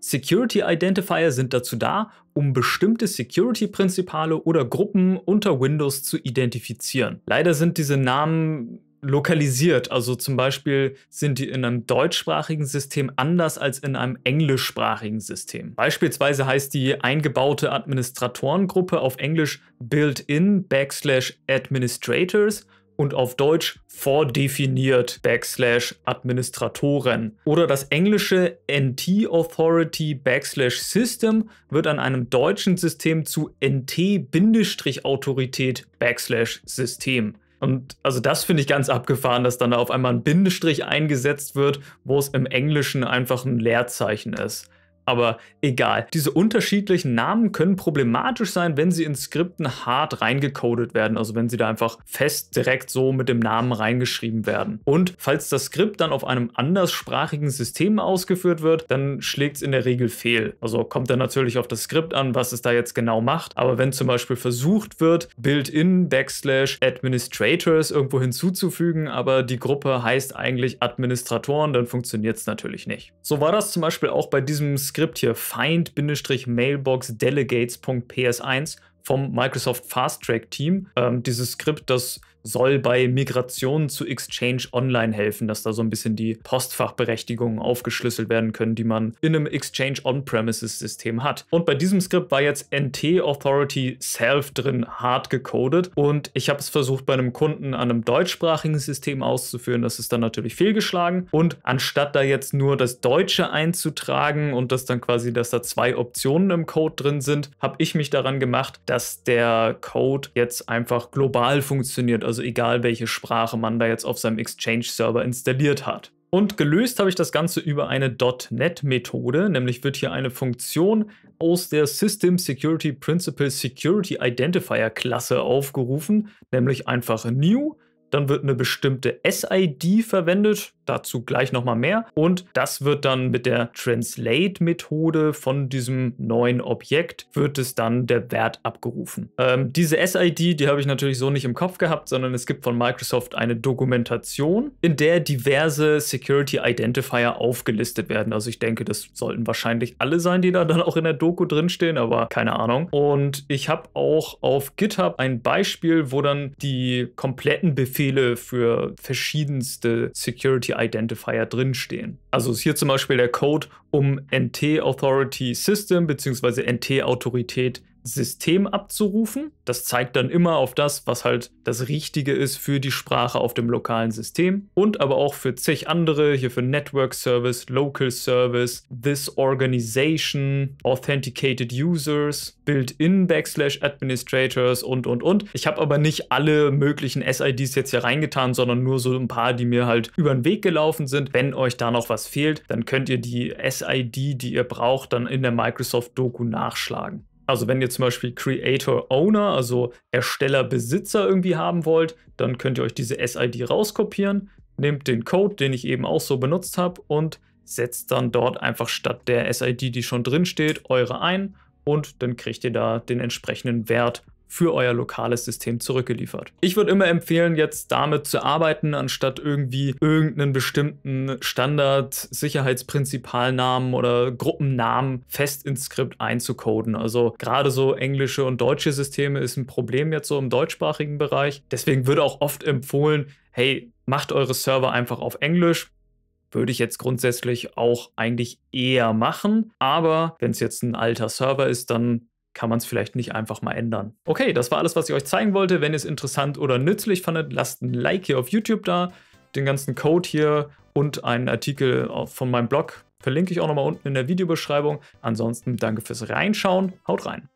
Security Identifier sind dazu da, um bestimmte Security-Prinzipale oder Gruppen unter Windows zu identifizieren. Leider sind diese Namen lokalisiert. Also zum Beispiel sind die in einem deutschsprachigen System anders als in einem englischsprachigen System. Beispielsweise heißt die eingebaute Administratorengruppe auf Englisch Built-in Backslash Administrators und auf Deutsch vordefiniert backslash Administratoren. Oder das englische NT Authority backslash System wird an einem deutschen System zu NT-Autorität backslash System. Und also das finde ich ganz abgefahren, dass dann da auf einmal ein Bindestrich eingesetzt wird, wo es im Englischen einfach ein Leerzeichen ist aber egal. Diese unterschiedlichen Namen können problematisch sein, wenn sie in Skripten hart reingecodet werden, also wenn sie da einfach fest direkt so mit dem Namen reingeschrieben werden. Und falls das Skript dann auf einem anderssprachigen System ausgeführt wird, dann schlägt es in der Regel fehl. Also kommt dann natürlich auf das Skript an, was es da jetzt genau macht, aber wenn zum Beispiel versucht wird, build in Backslash Administrators irgendwo hinzuzufügen, aber die Gruppe heißt eigentlich Administratoren, dann funktioniert es natürlich nicht. So war das zum Beispiel auch bei diesem Skript Skript hier find-mailbox-delegates.ps1 vom Microsoft Fast Track Team. Ähm, dieses Skript, das soll bei Migrationen zu Exchange Online helfen, dass da so ein bisschen die Postfachberechtigungen aufgeschlüsselt werden können, die man in einem Exchange On-Premises-System hat. Und bei diesem Skript war jetzt NT Authority Self drin hart gecodet und ich habe es versucht bei einem Kunden an einem deutschsprachigen System auszuführen. Das ist dann natürlich fehlgeschlagen und anstatt da jetzt nur das Deutsche einzutragen und das dann quasi, dass da zwei Optionen im Code drin sind, habe ich mich daran gemacht, dass der Code jetzt einfach global funktioniert also egal welche Sprache man da jetzt auf seinem Exchange-Server installiert hat. Und gelöst habe ich das Ganze über eine .NET-Methode, nämlich wird hier eine Funktion aus der System Security Principle Security Identifier Klasse aufgerufen, nämlich einfach new. Dann wird eine bestimmte SID verwendet, dazu gleich nochmal mehr. Und das wird dann mit der Translate-Methode von diesem neuen Objekt, wird es dann der Wert abgerufen. Ähm, diese SID, die habe ich natürlich so nicht im Kopf gehabt, sondern es gibt von Microsoft eine Dokumentation, in der diverse Security Identifier aufgelistet werden. Also ich denke, das sollten wahrscheinlich alle sein, die da dann auch in der Doku drinstehen, aber keine Ahnung. Und ich habe auch auf GitHub ein Beispiel, wo dann die kompletten Befehle für verschiedenste Security Identifier drinstehen. Also ist hier zum Beispiel der Code, um NT Authority System bzw. NT Autorität System abzurufen. Das zeigt dann immer auf das, was halt das Richtige ist für die Sprache auf dem lokalen System und aber auch für zig andere, hier für Network Service, Local Service, This Organization, Authenticated Users, Built-in Backslash Administrators und und und. Ich habe aber nicht alle möglichen SIDs jetzt hier reingetan, sondern nur so ein paar, die mir halt über den Weg gelaufen sind. Wenn euch da noch was fehlt, dann könnt ihr die SID, die ihr braucht, dann in der Microsoft-Doku nachschlagen. Also wenn ihr zum Beispiel Creator Owner, also Ersteller Besitzer irgendwie haben wollt, dann könnt ihr euch diese SID rauskopieren, nehmt den Code, den ich eben auch so benutzt habe und setzt dann dort einfach statt der SID, die schon drin steht, eure ein und dann kriegt ihr da den entsprechenden Wert für euer lokales System zurückgeliefert. Ich würde immer empfehlen, jetzt damit zu arbeiten, anstatt irgendwie irgendeinen bestimmten Standard, Sicherheitsprinzipalnamen oder Gruppennamen fest ins Skript einzucoden. Also gerade so englische und deutsche Systeme ist ein Problem jetzt so im deutschsprachigen Bereich. Deswegen würde auch oft empfohlen, hey, macht eure Server einfach auf Englisch, würde ich jetzt grundsätzlich auch eigentlich eher machen. Aber wenn es jetzt ein alter Server ist, dann kann man es vielleicht nicht einfach mal ändern. Okay, das war alles, was ich euch zeigen wollte. Wenn ihr es interessant oder nützlich fandet, lasst ein Like hier auf YouTube da. Den ganzen Code hier und einen Artikel von meinem Blog verlinke ich auch nochmal unten in der Videobeschreibung. Ansonsten danke fürs Reinschauen. Haut rein.